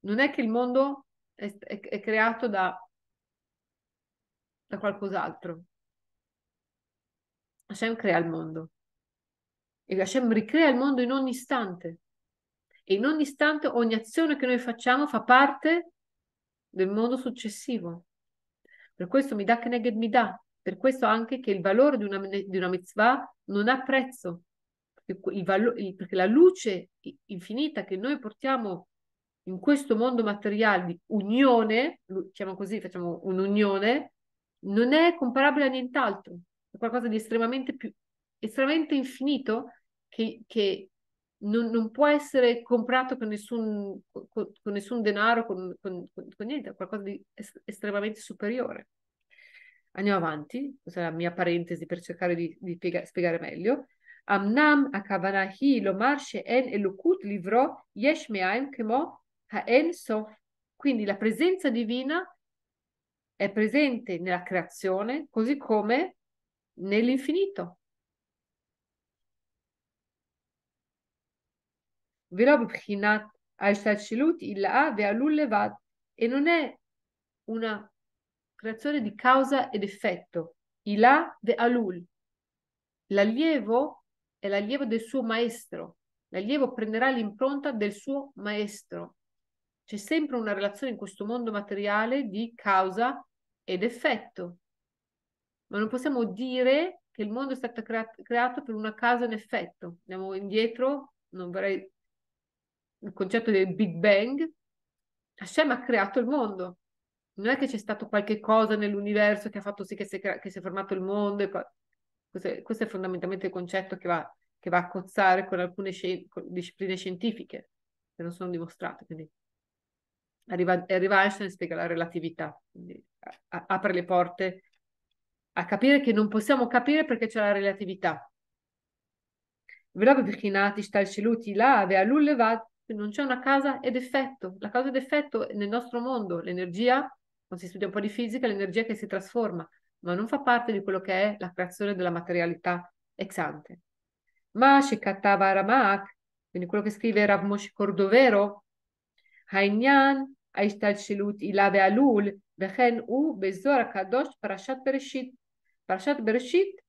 Non è che il mondo è, è, è creato da, da qualcos'altro. Hashem crea il mondo. E Hashem ricrea il mondo in ogni istante. E in ogni istante ogni azione che noi facciamo fa parte del mondo successivo. Per questo mi dà che neged mi dà. Per questo anche che il valore di una, di una mitzvah non ha prezzo il valo- il, perché la luce infinita che noi portiamo in questo mondo materiale di unione, diciamo così, facciamo un'unione, non è comparabile a nient'altro, è qualcosa di estremamente, più, estremamente infinito che, che non, non, può essere comprato con nessun, con, con nessun denaro, con, con, niente, è qualcosa di estremamente superiore. Andiamo avanti, questa è la mia parentesi per cercare di, di piega- spiegare meglio. אמנם הכוונה היא לומר שאין אלוקות לברוא יש מאין כמו האין סוף. Quindi la presenza divina è presente nella creazione così come nell'infinito. e non è una creazione di causa ed effetto, Ilah ve alul. L'allievo è l'allievo del suo maestro, l'allievo prenderà l'impronta del suo maestro. C'è sempre una relazione in questo mondo materiale di causa ed effetto, ma non possiamo dire che il mondo è stato creato per una causa in effetto. Andiamo indietro, non vorrei il concetto del Big Bang, Hashem ha creato il mondo. Non è che c'è stato qualche cosa nell'universo che ha fatto sì che si è, che si è formato il mondo. E poi... Questo è, questo è fondamentalmente il concetto che va, che va a cozzare con alcune scien- con discipline scientifiche che non sono dimostrate. Quindi arriva, arriva Einstein e spiega la relatività, quindi a, apre le porte a capire che non possiamo capire perché c'è la relatività. Velavo perché nati stal celuti là, avea l'ullevat, non c'è una causa ed effetto. La causa ed effetto nel nostro mondo, l'energia, quando si studia un po' di fisica, l'energia che si trasforma ma non fa parte di quello che è la creazione della materialità ex ante. Ma Mashi Katavaramak, quindi quello che scrive Rav Moshe Cordovero, Hainyan, Aishtalshilut Ilave Alul, Vechen U, Bezor Kadosh, Parashat Bereshit. Parashat Bereshit,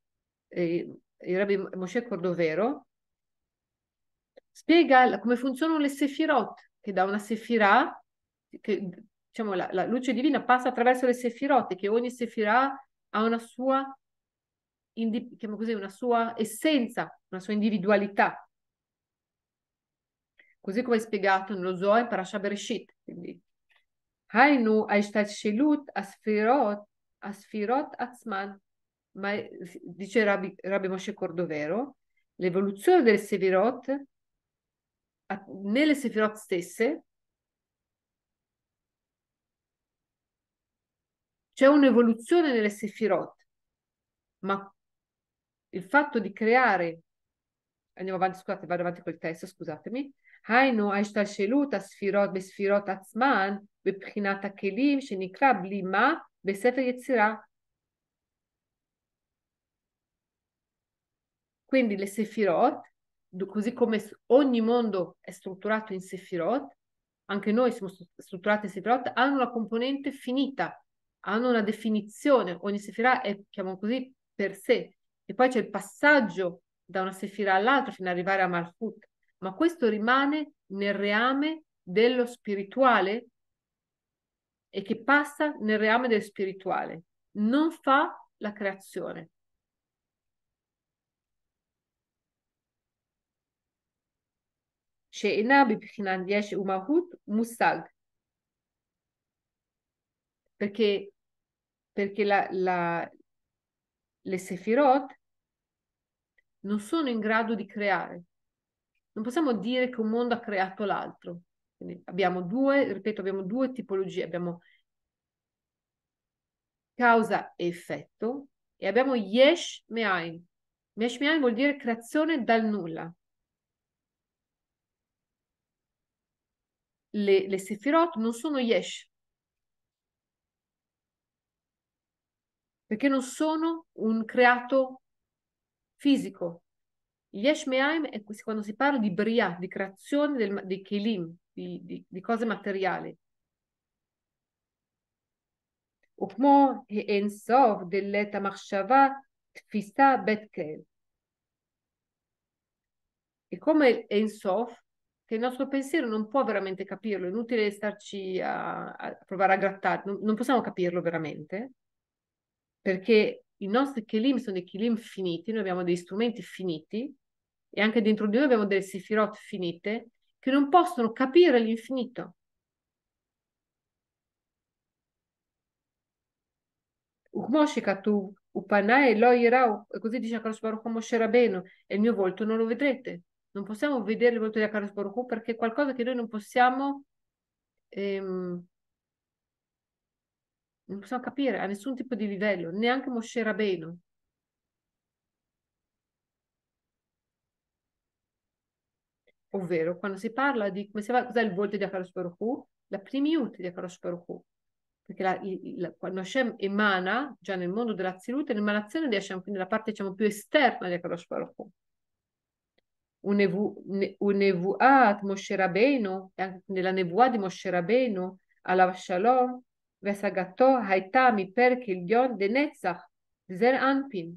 eh, il Rabbi Moshe Cordovero, spiega come funzionano le sefirot, che da una sefirah, che, diciamo la, la, luce divina passa attraverso le sefirote, che ogni sefirah ha una sua, indi- così, una sua essenza, una sua individualità. Così come è spiegato nello Zohar in Parasha Bereshit. Quindi, Hainu Aishtashelut Asfirot, Asfirot Atzman, ma, dice Rabbi, Rabbi Moshe Cordovero, l'evoluzione delle Sefirot nelle Sefirot stesse C'è un'evoluzione nelle Sefirot, ma il fatto di creare, andiamo avanti, scusate, vado avanti col testo, scusatemi, היינו ההשתלשלות הספירות בספירות עצמן בבחינת הכלים שנקרא בלימה בספר יצירה. Quindi le sefirot, così come ogni mondo è strutturato in sefirot, anche noi siamo strutturati in sefirot, hanno la componente finita, hanno una definizione, ogni sefira è, chiamano così, per sé. E poi c'è il passaggio da una sefira all'altra fino ad arrivare a Malfut, Ma questo rimane nel reame dello spirituale e che passa nel reame del spirituale. Non fa la creazione. שאינה בבחינת יש ומהות מושג. Perché perché la, la, le sefirot non sono in grado di creare. Non possiamo dire che un mondo ha creato l'altro. Quindi abbiamo due, ripeto, abbiamo due tipologie. Abbiamo causa e effetto e abbiamo yesh me'ain. Yesh me'ain vuol dire creazione dal nulla. Le, le sefirot non sono yesh, perché non sono un creato fisico. Yesh Me'aim è quando si parla di Bria, di creazione del, dei Kelim, di, di, di cose materiali. וכמו האינסוף דלית המחשבה, תפיסה בית קהל. E come Ensof, che il nostro pensiero non può veramente capirlo, è inutile starci a, a provare a grattare, non, non possiamo capirlo veramente perché i nostri Kelim sono dei Kelim finiti, noi abbiamo degli strumenti finiti e anche dentro di noi abbiamo delle Sefirot finite che non possono capire l'infinito. E Così dice Akaros Baruch Moshe Rabbeinu, e il mio volto non lo vedrete. Non possiamo vedere il volto di Akaros Baruch perché è qualcosa che noi non possiamo ehm, non possiamo capire a nessun tipo di livello, neanche Moshe Rabbeinu. Ovvero, quando si parla di come si va, cos'è il volto di Akarosh Baruch Hu? La primiut di Akarosh Baruch Hu. Perché la, la, quando Hashem emana, già nel mondo della Zilut, l'emanazione di Hashem, quindi la parte diciamo, più esterna di Akarosh Baruch Hu. Unevuat Moshe Rabbeinu, anche nella nevuat di Moshe Rabbeinu, Allah Shalom, והשגתו הייתה מפרק עליון דנצח, זר אנפין.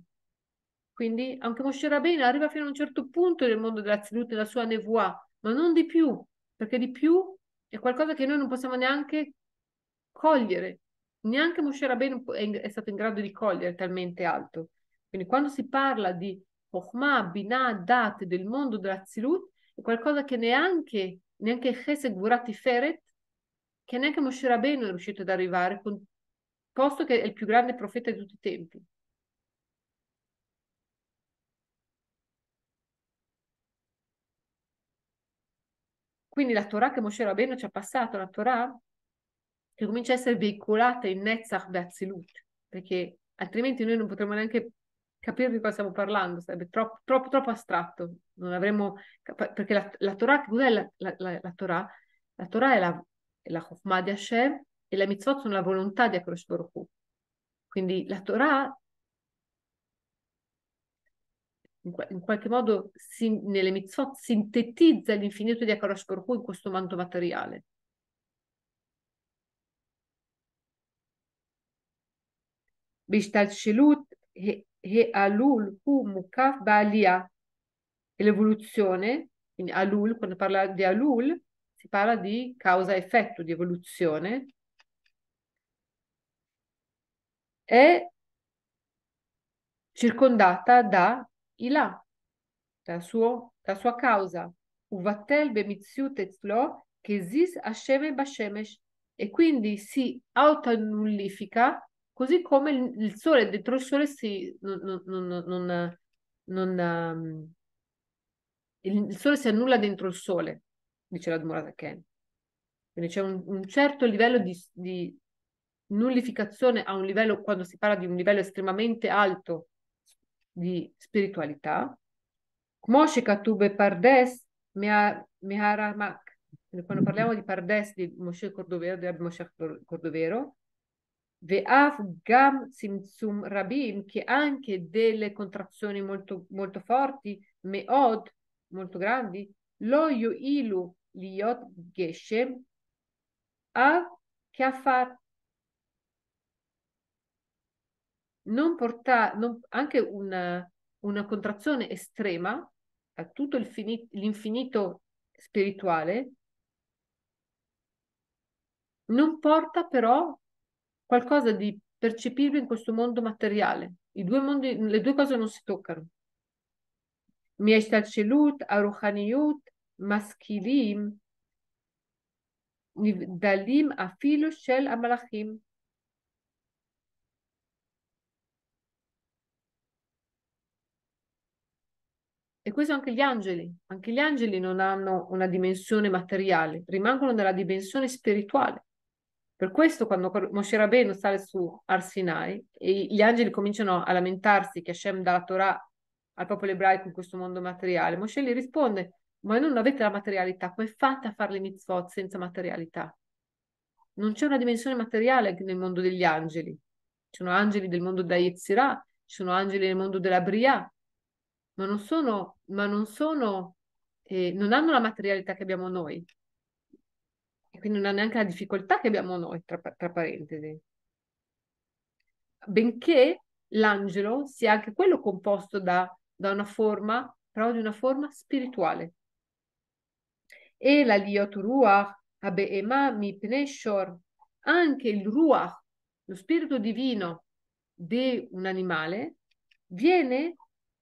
Quindi anche Moshe Rabbein arriva fino a un certo punto nel mondo della salute, della sua nevoa, ma non di più, perché di più è qualcosa che noi non possiamo neanche cogliere. Neanche Moshe Rabbein è, stato in grado di cogliere talmente alto. Quindi quando si parla di Chokhmah, Binah, Dat, del mondo della Tzilut, è qualcosa che neanche, neanche Chesed Burati Feret che neanche Moshe Rabbeinu è riuscito ad arrivare, posto che è il più grande profeta di tutti i tempi. Quindi la Torah che Moshe Rabbeinu ci ha passato, la Torah che comincia a essere veicolata in Netzach Beazilut, perché altrimenti noi non potremmo neanche capire di cosa stiamo parlando, sarebbe troppo, troppo, troppo astratto, non avremmo, perché la, la Torah, cos'è la, la, la, Torah? La Torah è la, la Chokhmah di Hashem e la mitzvot sono la volontà di Akrosh Baruch Hu. Quindi la Torah in, qualche modo si, nelle mitzvot sintetizza l'infinito di Akrosh Baruch in questo manto materiale. Bishtalshelut e alul hu mukaf ba'aliyah. E l'evoluzione, quindi alul, quando parla di alul, si parla di causa-effetto, di evoluzione. È circondata da Ilà, da, suo, da sua causa. Uvattel bemiziut etzlo chesis Hashem bashemesh. E quindi si autoannullifica così come il, sole dentro il sole si non, non, non, ehm, il sole si annulla dentro il sole dice la Dmurata Ken. Quindi c'è un, un certo livello di, di, nullificazione a un livello, quando si parla di un livello estremamente alto di spiritualità. Moshe Katube Pardes Meharamak. Quando parliamo di Pardes di Moshe Cordovero, di Rabbi Moshe Cordovero, Ve'af gam simsum rabim, che anche delle contrazioni molto, molto forti, meod, molto grandi, לא יועילו להיות גשם, אף כעפר. Non porta, non, anche una, una contrazione estrema a tutto l'infinito spirituale non porta però qualcosa di percepibile in questo mondo materiale. Due mondi, le due cose non si toccano. Mieshtal Shelut, Aruchaniyut, משכילים נבדלים אפילו של המלאכים. E questo anche gli angeli, anche gli angeli non hanno una dimensione materiale, rimangono nella dimensione spirituale. Per questo quando Moshe Rabbeinu sale su Arsinai e gli angeli cominciano a lamentarsi che Hashem dà la Torah al popolo ebraico in questo mondo materiale, Moshe gli risponde voi non avete la materialità, come fate a fare le mitzvot senza materialità? Non c'è una dimensione materiale nel mondo degli angeli. Ci sono angeli del mondo da Yetzirah, ci sono angeli nel mondo della Bria, ma non sono, ma non sono, eh, non hanno la materialità che abbiamo noi. E quindi non hanno neanche la difficoltà che abbiamo noi, tra, tra parentesi. Benché l'angelo sia anche quello composto da, da una forma, però di una forma spirituale e la liot ruach, ema mi pneshor. anche il ruach, lo spirito divino di un animale, viene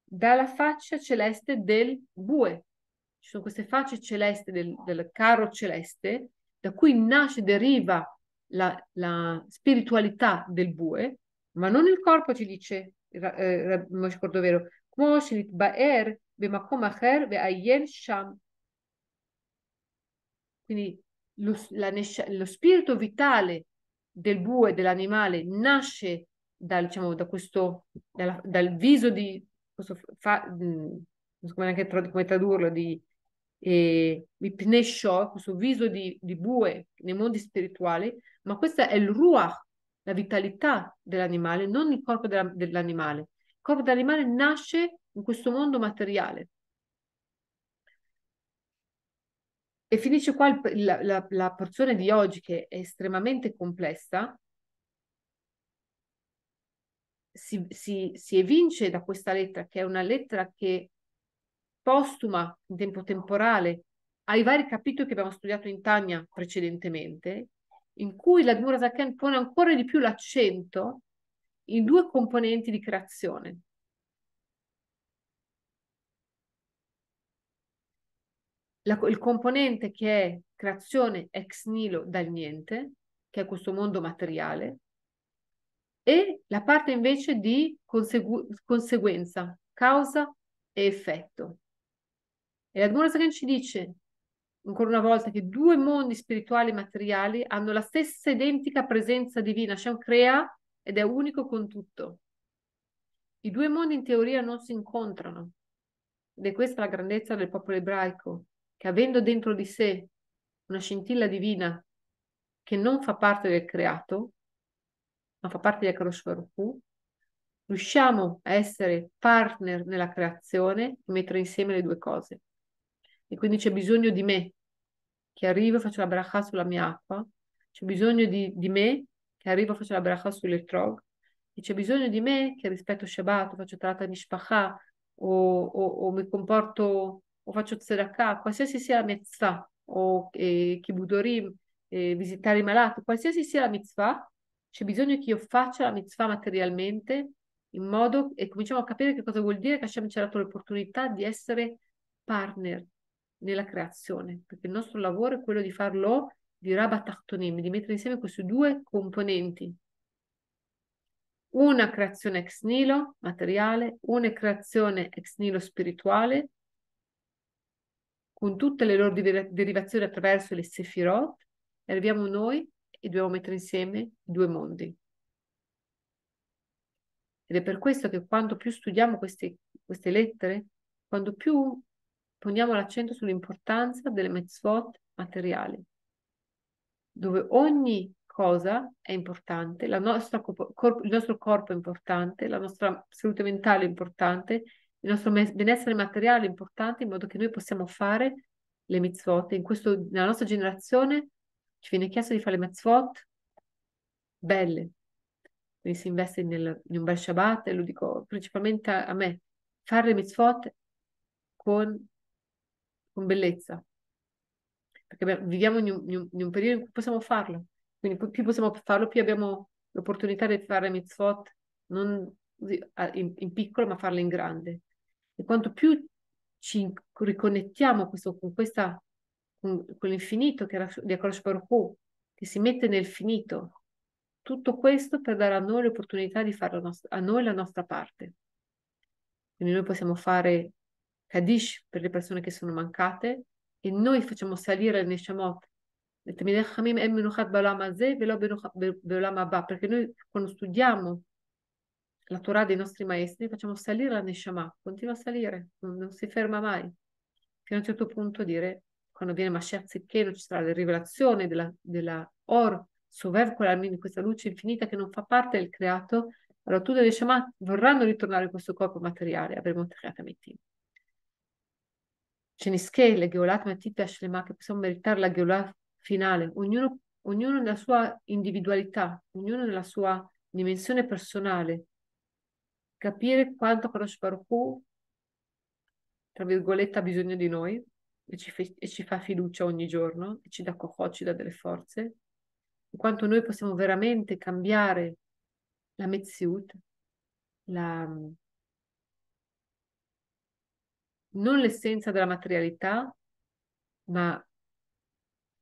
dalla faccia celeste del bue. Ci sono queste facce celeste del, del carro celeste, da cui nasce, deriva la, la, spiritualità del bue, ma non il corpo, ci dice eh, Moshe Cordovero. Baer, Bemakom Acher, Sham quindi lo, la, lo spirito vitale del bue, dell'animale, nasce dal, diciamo, da questo, dalla, dal viso di, questo fa, mm, non so come neanche tra, come tradurlo, di eh, Pnesho, questo viso di, di bue nei mondi spirituali, ma questa è il ruach, la vitalità dell'animale, non il corpo della, dell'animale. Il corpo dell'animale nasce in questo mondo materiale. E finisce qua il, la, la, la porzione di oggi che è estremamente complessa, si, si, si, evince da questa lettera, che è una lettera che postuma in tempo temporale ai vari capitoli che abbiamo studiato in Tania precedentemente, in cui la Dura Zaken pone ancora di più l'accento in due componenti di creazione, la, il componente che è creazione ex nilo dal niente, che è questo mondo materiale, e la parte invece di consegu- conseguenza, causa e effetto. E la Dmurasakhan ci dice, ancora una volta, che due mondi spirituali e materiali hanno la stessa identica presenza divina. Hashem crea ed è unico con tutto. I due mondi in teoria non si incontrano. Ed è questa la grandezza del popolo ebraico, che avendo dentro di sé una scintilla divina che non fa parte del creato, ma fa parte del Karoshvarupu, riusciamo a essere partner nella creazione e mettere insieme le due cose. E quindi c'è bisogno di me che arrivo e faccio la bracha sulla mia acqua, c'è bisogno di, di me che arrivo e faccio la bracha sull'etrog, e c'è bisogno di me che rispetto Shabbat, faccio tratta di Shpacha o, o, o mi comporto o faccio tzedakah, qualsiasi sia la mitzvah, o eh, kibudorim, eh, visitare i malati, qualsiasi sia la mitzvah, c'è bisogno che io faccia la mitzvah materialmente in modo e cominciamo a capire che cosa vuol dire che Hashem ci ha dato l'opportunità di essere partner nella creazione, perché il nostro lavoro è quello di farlo di rabatachtonim, di mettere insieme queste due componenti. Una creazione ex nilo materiale, una creazione ex nilo spirituale, con tutte le loro derivazioni attraverso le Sefirot, arriviamo noi e dobbiamo mettere insieme due mondi. Ed è per questo che quanto più studiamo queste, queste lettere, quanto più poniamo l'accento sull'importanza delle mitzvot materiali, dove ogni cosa è importante, nostra, il nostro corpo è importante, la nostra salute mentale è importante, il nostro benessere materiale è importante in modo che noi possiamo fare le mitzvot. In questo, nella nostra generazione ci viene chiesto di fare le mitzvot belle. Quindi si investe nel, in un bel Shabbat, e lo dico principalmente a, a me, fare le mitzvot con, con bellezza. Perché beh, viviamo in un, in un, periodo in cui possiamo farlo. Quindi più possiamo farlo, più abbiamo l'opportunità di fare mitzvot non in, in piccolo, ma farle in grande. E quanto più ci riconnettiamo questo, con, questa, con, con, l'infinito che era di Akash Baruch che si mette nel finito, tutto questo per dare a noi l'opportunità di fare nost- a noi la nostra parte. Quindi noi possiamo fare Kaddish per le persone che sono mancate e noi facciamo salire il Neshamot. Perché noi quando studiamo la Torah dei nostri maestri, facciamo salire la Neshama, continua a salire, non, non si ferma mai, fino a un certo punto dire, quando viene Mashiach Zedkeno ci sarà la rivelazione della, della Or, Sovev Kolalmin, questa luce infinita che non fa parte del creato, allora tutte le Neshama vorranno ritornare in questo corpo materiale, avremo Tachat Amitim. Cenischè, le Geolat Matit Ashlema, che possiamo meritare la Geolat finale, ognuno, ognuno nella sua individualità, ognuno nella sua dimensione personale, capire quanto Kadosh Baruch tra virgolette, ha bisogno di noi e ci, fe- e ci fa fiducia ogni giorno, e ci dà coccò, ci dà delle forze, e quanto noi possiamo veramente cambiare la Metsiut, la... non l'essenza della materialità, ma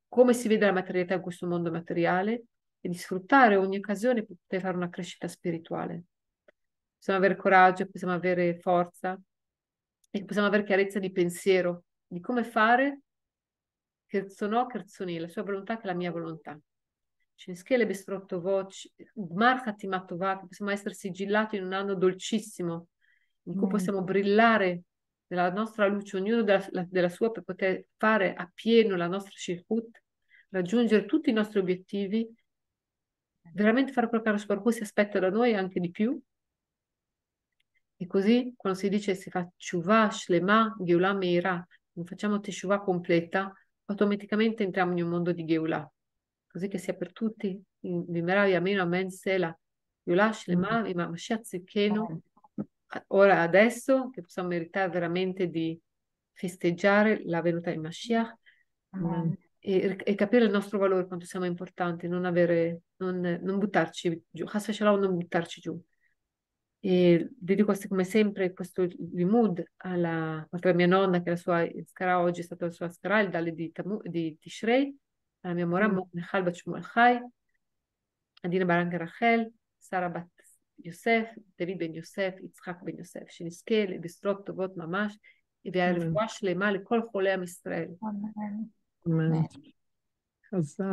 come si vede la materialità in questo mondo materiale e di sfruttare ogni occasione per poter fare una crescita spirituale possiamo avere coraggio, possiamo avere forza e possiamo avere chiarezza di pensiero di come fare Cherzo no, la sua volontà che è la mia volontà. Cinschele bestrotto voci, marcati mattovati, possiamo essere sigillati in un anno dolcissimo, in cui mm. possiamo brillare nella nostra luce, ognuno della, della sua, per poter fare appieno la nostra circuit, raggiungere tutti i nostri obiettivi, veramente fare quello che Rosparco si aspetta da noi anche di più, e così quando si dice si fa Teshuvah shlema, geulà meira, non facciamo Teshuvah completa, automaticamente entriamo in un mondo di Geulah. Così che sia per tutti, vimerà Yamino Amen Sela, geulà shlema, mm-hmm. ma Mashiach Zekeno, ora adesso che possiamo meritare veramente di festeggiare la venuta di Mashiach. Mm, e, e, capire il nostro valore, quanto siamo importanti, non, avere, non, non buttarci giù, non buttarci giù. dedico come sempre questo limud alla mia nonna che la sua scara oggi è stata la sua scara, il dalle di, Tamu, di Tishrei, alla mia mora Nechal Bat Shmuel Chai, עדינה ברנגה רחל, שרה בת יוסף, דוד בן יוסף, יצחק בן יוסף, שנזכה לבשרות טובות ממש, והרפואה שלמה לכל חולי עם ישראל. אמן.